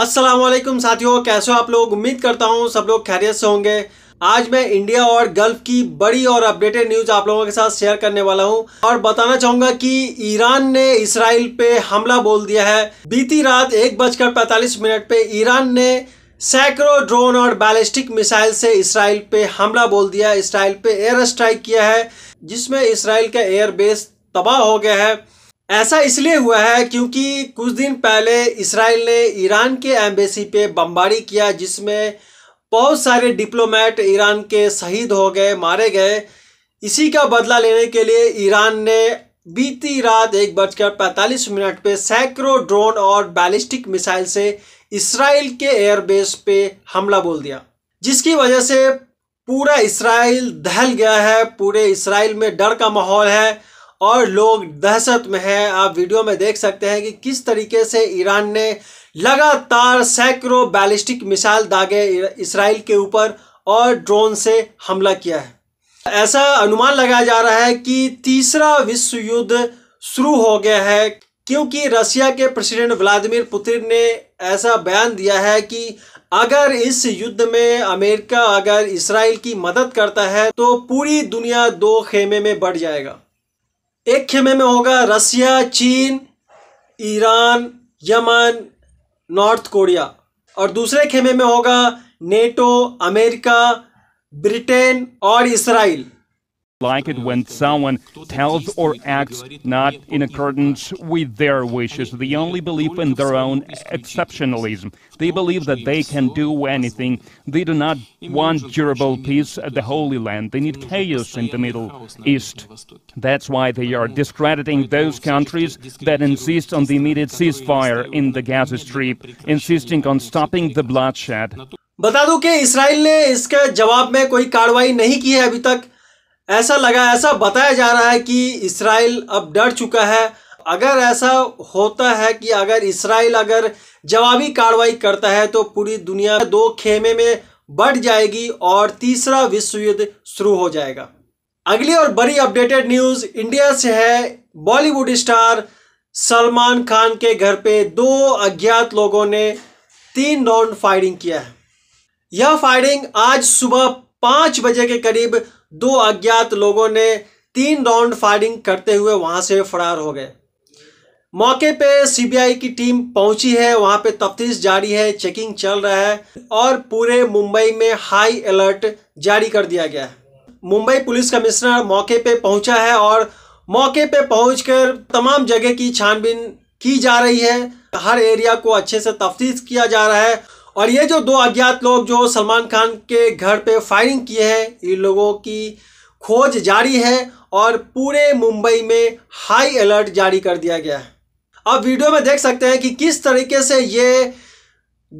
असलम साथियों कैसे हो आप लोग उम्मीद करता हूँ सब लोग खैरियत से होंगे आज मैं इंडिया और गल्फ की बड़ी और अपडेटेड न्यूज आप लोगों के साथ शेयर करने वाला हूं और बताना चाहूंगा कि ईरान ने इसराइल पे हमला बोल दिया है बीती रात एक बजकर पैंतालीस मिनट पे ईरान ने सैकड़ों ड्रोन और बैलिस्टिक मिसाइल से इसराइल पे हमला बोल दिया इसराइल पे एयर स्ट्राइक किया है जिसमें इसराइल का एयरबेस तबाह हो गया है ऐसा इसलिए हुआ है क्योंकि कुछ दिन पहले इसराइल ने ईरान के एम्बेसी पे बमबारी किया जिसमें बहुत सारे डिप्लोमेट ईरान के शहीद हो गए मारे गए इसी का बदला लेने के लिए ईरान ने बीती रात एक बजकर पैंतालीस मिनट पे सैकड़ों ड्रोन और बैलिस्टिक मिसाइल से इसराइल के एयरबेस पे हमला बोल दिया जिसकी वजह से पूरा इसराइल दहल गया है पूरे इसराइल में डर का माहौल है और लोग दहशत में हैं आप वीडियो में देख सकते हैं कि किस तरीके से ईरान ने लगातार सैकड़ों बैलिस्टिक मिसाइल दागे इसराइल के ऊपर और ड्रोन से हमला किया है ऐसा अनुमान लगाया जा रहा है कि तीसरा विश्व युद्ध शुरू हो गया है क्योंकि रशिया के प्रेसिडेंट व्लादिमीर पुतिन ने ऐसा बयान दिया है कि अगर इस युद्ध में अमेरिका अगर इसराइल की मदद करता है तो पूरी दुनिया दो खेमे में बढ़ जाएगा एक खेमे में होगा रसिया चीन ईरान यमन नॉर्थ कोरिया और दूसरे खेमे में होगा नेटो अमेरिका ब्रिटेन और Israel like it when someone tells or acts not in accordance with their wishes. They only believe in their own exceptionalism. They believe that they can do anything. They do not want durable peace at the Holy Land. They need chaos in the Middle East. That's why they are discrediting those countries that insist on the immediate ceasefire in the Gaza Strip, insisting on stopping the bloodshed. बता दूं कि Israel ने इसके जवाब में कोई कार्रवाई नहीं की है अभी तक ऐसा लगा ऐसा बताया जा रहा है कि इसराइल अब डर चुका है अगर ऐसा होता है कि अगर इसराइल अगर जवाबी कार्रवाई करता है तो पूरी दुनिया दो खेमे में बढ़ जाएगी और तीसरा विश्व युद्ध शुरू हो जाएगा अगली और बड़ी अपडेटेड न्यूज इंडिया से है बॉलीवुड स्टार सलमान खान के घर पे दो अज्ञात लोगों ने तीन राउंड फायरिंग किया है यह फायरिंग आज सुबह पांच बजे के करीब दो अज्ञात लोगों ने तीन राउंड फायरिंग करते हुए वहां से फरार हो गए मौके पे सीबीआई की टीम पहुंची है वहां पे तफ्तीश जारी है चेकिंग चल रहा है और पूरे मुंबई में हाई अलर्ट जारी कर दिया गया है मुंबई पुलिस कमिश्नर मौके पे पहुंचा है और मौके पे पहुंचकर तमाम जगह की छानबीन की जा रही है हर एरिया को अच्छे से तफ्तीश किया जा रहा है और ये जो दो अज्ञात लोग जो सलमान खान के घर पे फायरिंग किए हैं इन लोगों की खोज जारी है और पूरे मुंबई में हाई अलर्ट जारी कर दिया गया है आप वीडियो में देख सकते हैं कि किस तरीके से ये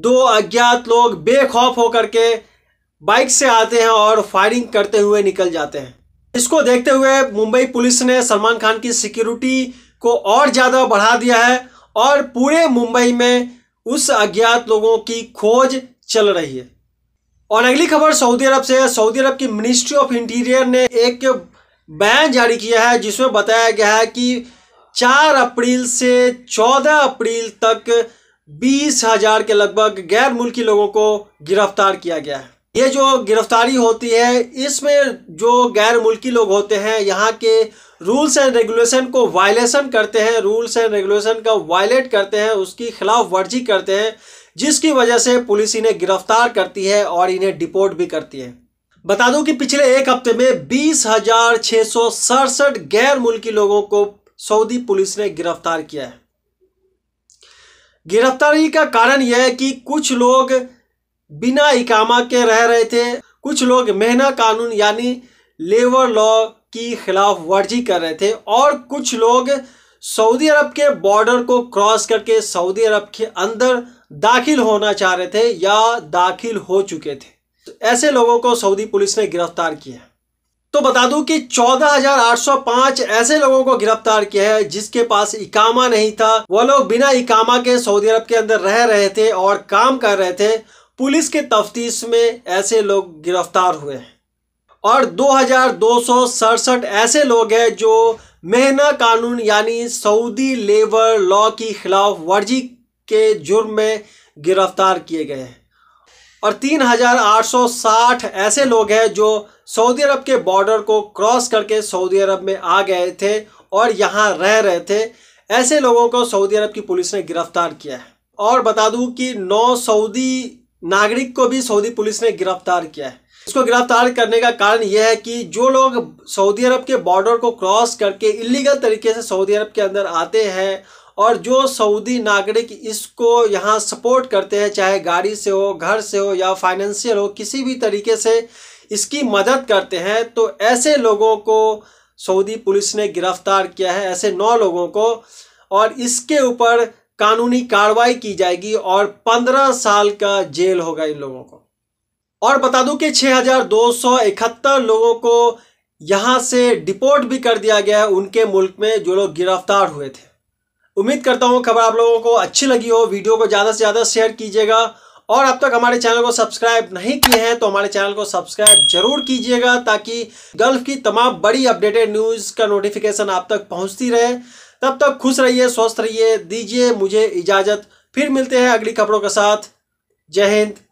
दो अज्ञात लोग बेखौफ होकर के बाइक से आते हैं और फायरिंग करते हुए निकल जाते हैं इसको देखते हुए मुंबई पुलिस ने सलमान खान की सिक्योरिटी को और ज़्यादा बढ़ा दिया है और पूरे मुंबई में उस अज्ञात लोगों की खोज चल रही है और अगली खबर सऊदी अरब से है सऊदी अरब की मिनिस्ट्री ऑफ इंटीरियर ने एक बयान जारी किया है जिसमें बताया गया है कि चार अप्रैल से चौदह अप्रैल तक बीस हजार के लगभग गैर मुल्की लोगों को गिरफ्तार किया गया है ये जो गिरफ्तारी होती है इसमें जो गैर मुल्की लोग होते हैं यहाँ के रूल्स एंड रेगुलेशन को वायलेशन करते हैं रूल्स एंड रेगुलेशन का वायलेट करते हैं उसकी खिलाफ वर्जी करते हैं जिसकी वजह से पुलिस इन्हें गिरफ्तार करती है और इन्हें डिपोर्ट भी करती है बता दूं कि पिछले एक हफ्ते में बीस हजार छह सौ सड़सठ गैर मुल्की लोगों को सऊदी पुलिस ने गिरफ्तार किया है गिरफ्तारी का कारण यह है कि कुछ लोग बिना इकामा के रह रहे थे कुछ लोग मेहना कानून यानी लेबर लॉ की खिलाफ वर्जी कर रहे थे और कुछ लोग सऊदी अरब के बॉर्डर को क्रॉस करके सऊदी अरब के अंदर दाखिल होना चाह रहे थे या दाखिल हो चुके थे तो ऐसे लोगों को सऊदी पुलिस ने गिरफ्तार किया तो बता दूं कि 14,805 ऐसे लोगों को गिरफ्तार किया है जिसके पास इकामा नहीं था वह लोग बिना इकामा के सऊदी अरब के अंदर रह रहे थे और काम कर रहे थे पुलिस के तफ्तीश में ऐसे लोग गिरफ्तार हुए हैं और दो ऐसे लोग हैं जो मेहना कानून यानी सऊदी लेबर लॉ की खिलाफ वर्जी के जुर्म में गिरफ्तार किए गए हैं और 3,860 ऐसे लोग हैं जो सऊदी अरब के बॉर्डर को क्रॉस करके सऊदी अरब में आ गए थे और यहाँ रह रहे थे ऐसे लोगों को सऊदी अरब की पुलिस ने गिरफ्तार किया है और बता दूं कि नौ सऊदी नागरिक को भी सऊदी पुलिस ने गिरफ्तार किया है इसको गिरफ्तार करने का कारण यह है कि जो लोग सऊदी अरब के बॉर्डर को क्रॉस करके इलीगल तरीके से सऊदी अरब के अंदर आते हैं और जो सऊदी नागरिक इसको यहाँ सपोर्ट करते हैं चाहे गाड़ी से हो घर से हो या फाइनेंशियल हो किसी भी तरीके से इसकी मदद करते हैं तो ऐसे लोगों को सऊदी पुलिस ने गिरफ्तार किया है ऐसे नौ लोगों को और इसके ऊपर कानूनी कार्रवाई की जाएगी और पंद्रह साल का जेल होगा इन लोगों को और बता दूं कि 6,271 लोगों को यहां से डिपोर्ट भी कर दिया गया है उनके मुल्क में जो लोग गिरफ्तार हुए थे उम्मीद करता हूं खबर आप लोगों को अच्छी लगी हो वीडियो को ज़्यादा से ज़्यादा शेयर कीजिएगा और अब तक हमारे चैनल को सब्सक्राइब नहीं किए हैं तो हमारे चैनल को सब्सक्राइब जरूर कीजिएगा ताकि गल्फ की तमाम बड़ी अपडेटेड न्यूज़ का नोटिफिकेशन आप तक पहुंचती रहे तब तक खुश रहिए स्वस्थ रहिए दीजिए मुझे इजाज़त फिर मिलते हैं अगली खबरों के साथ जय हिंद